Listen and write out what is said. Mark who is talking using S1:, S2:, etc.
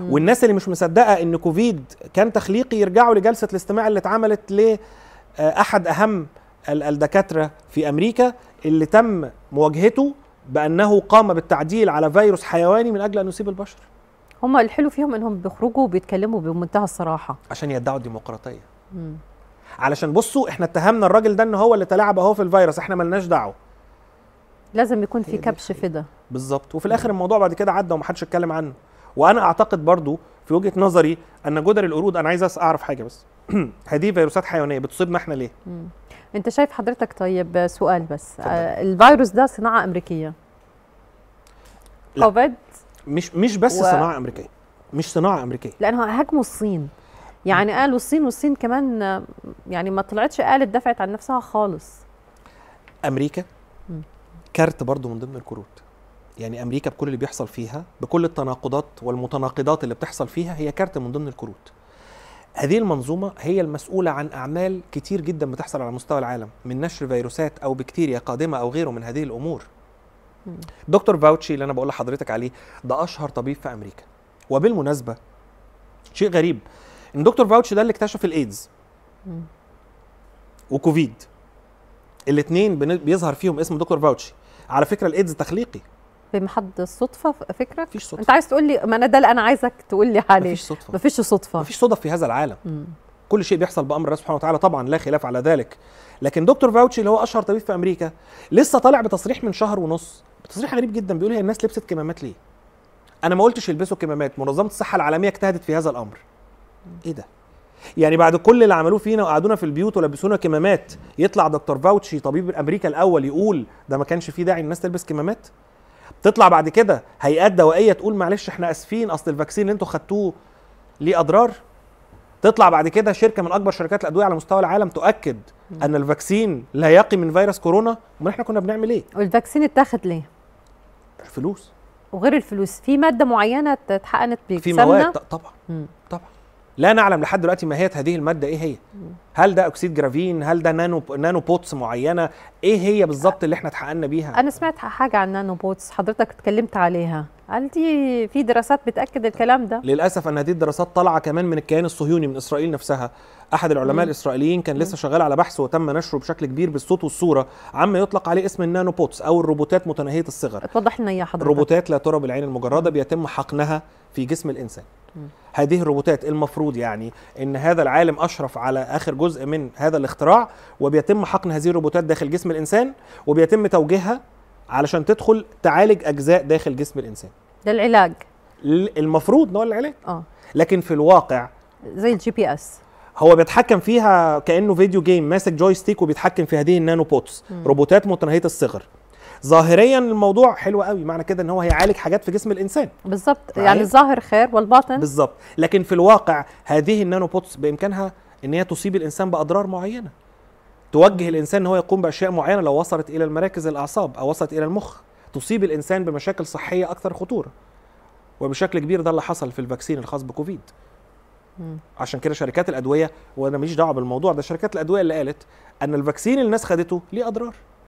S1: والناس اللي مش مصدقه ان كوفيد كان تخليقي يرجعوا لجلسه الاستماع اللي اتعملت لاحد آه، اهم الدكاتره في امريكا اللي تم مواجهته بانه قام بالتعديل على فيروس حيواني من اجل ان يصيب البشر. هم الحلو فيهم انهم بيخرجوا وبيتكلموا بمنتهى الصراحه. عشان يدعوا الديمقراطيه. مم. علشان بصوا احنا اتهمنا الراجل ده ان هو اللي تلاعب اهو في الفيروس احنا ملناش دعوه. لازم يكون في كبش في ده. بالظبط وفي الاخر الموضوع بعد كده عدى ومحدش اتكلم عنه. وانا اعتقد برضو في وجهه نظري ان جدر القرود انا عايز اعرف حاجه بس هذه فيروسات حيوانيه بتصيبنا احنا ليه
S2: مم. انت شايف حضرتك طيب سؤال بس فضل. آه الفيروس ده صناعه امريكيه
S1: كوفيد مش مش بس و... صناعه امريكيه مش صناعه امريكيه لانه
S2: هاجموا الصين يعني قالوا الصين والصين كمان يعني ما طلعتش قالت دفعت عن نفسها خالص
S1: امريكا كارت برضو من ضمن الكروت يعني امريكا بكل اللي بيحصل فيها بكل التناقضات والمتناقضات اللي بتحصل فيها هي كارت من ضمن الكروت هذه المنظومه هي المسؤوله عن اعمال كتير جدا بتحصل على مستوى العالم من نشر فيروسات او بكتيريا قادمه او غيره من هذه الامور دكتور فاوتشي اللي انا بقول لحضرتك عليه ده اشهر طبيب في امريكا وبالمناسبه شيء غريب ان دكتور فاوتشي ده اللي اكتشف الايدز وكوفيد الاثنين بيظهر فيهم اسم دكتور فاوتشي على فكره الايدز تخليقي
S2: بمحض الصدفه فكره مفيش صدفه انت عايز تقول لي ما انا ده اللي انا عايزك
S1: تقول لي عليه مفيش صدفه مفيش صدفه مفيش صدف في هذا العالم م. كل شيء بيحصل بامر الله سبحانه وتعالى طبعا لا خلاف على ذلك لكن دكتور فاوتشي اللي هو اشهر طبيب في امريكا لسه طالع بتصريح من شهر ونص تصريح غريب جدا بيقول هي الناس لبست كمامات ليه انا ما قلتش يلبسوا كمامات منظمه الصحه العالميه اجتهدت في هذا الامر ايه ده يعني بعد كل اللي عملوه فينا وقعدونا في البيوت ولبسونا كمامات يطلع دكتور فاوتشي طبيب امريكا الاول يقول ده ما كانش فيه داعي الناس تلبس كمامات تطلع بعد كده هيئات دوائيه تقول معلش احنا اسفين اصل الفاكسين اللي انتوا خدتوه ليه اضرار تطلع بعد كده شركه من اكبر شركات الادويه على مستوى العالم تؤكد ان الفاكسين لا يقي من فيروس كورونا امال احنا كنا بنعمل ايه والفاكسين اتاخد ليه الفلوس
S2: وغير الفلوس في ماده معينه اتحقنت بيك في مواد
S1: طبعا طبعا لا نعلم لحد دلوقتي ماهيه هذه الماده ايه هي هل ده اكسيد جرافين هل ده نانو نانو بوتس معينه ايه هي بالظبط اللي احنا اتحققنا بيها
S2: انا سمعت حاجه عن نانو بوتس حضرتك اتكلمت عليها هل دي في دراسات بتاكد الكلام ده
S1: للاسف ان هذه الدراسات طالعه كمان من الكيان الصهيوني من اسرائيل نفسها احد العلماء مم. الاسرائيليين كان لسه شغال على بحث وتم نشره بشكل كبير بالصوت والصوره عما يطلق عليه اسم النانو بوتس او الروبوتات متناهيه الصغر
S2: اتوضح لنا يا حضرتك روبوتات
S1: لا ترى بالعين المجرده بيتم حقنها في جسم الانسان هذه الروبوتات المفروض يعني ان هذا العالم اشرف على اخر جزء من هذا الاختراع وبيتم حقن هذه الروبوتات داخل جسم الانسان وبيتم توجيهها علشان تدخل تعالج اجزاء داخل جسم الانسان ده العلاج المفروض نوع العلاج اه لكن في الواقع زي الجي بي اس هو بيتحكم فيها كانه فيديو جيم ماسك جويستيك وبيتحكم في هذه النانو بوتس روبوتات متناهيه الصغر ظاهريا الموضوع حلو قوي معنى كده ان هو هيعالج حاجات في جسم الانسان بالظبط طيب. يعني
S2: الظاهر خير والباطن
S1: بالظبط لكن في الواقع هذه النانو بوتس بامكانها ان هي تصيب الانسان باضرار معينه توجه الانسان ان هو يقوم باشياء معينه لو وصلت الى المراكز الاعصاب او وصلت الى المخ تصيب الانسان بمشاكل صحيه اكثر خطوره وبشكل كبير ده اللي حصل في الفاكسين الخاص بكوفيد مم. عشان كده شركات الادويه وانا ماليش دعوه بالموضوع ده شركات الادويه اللي قالت ان الفاكسين اللي الناس خدته ليه اضرار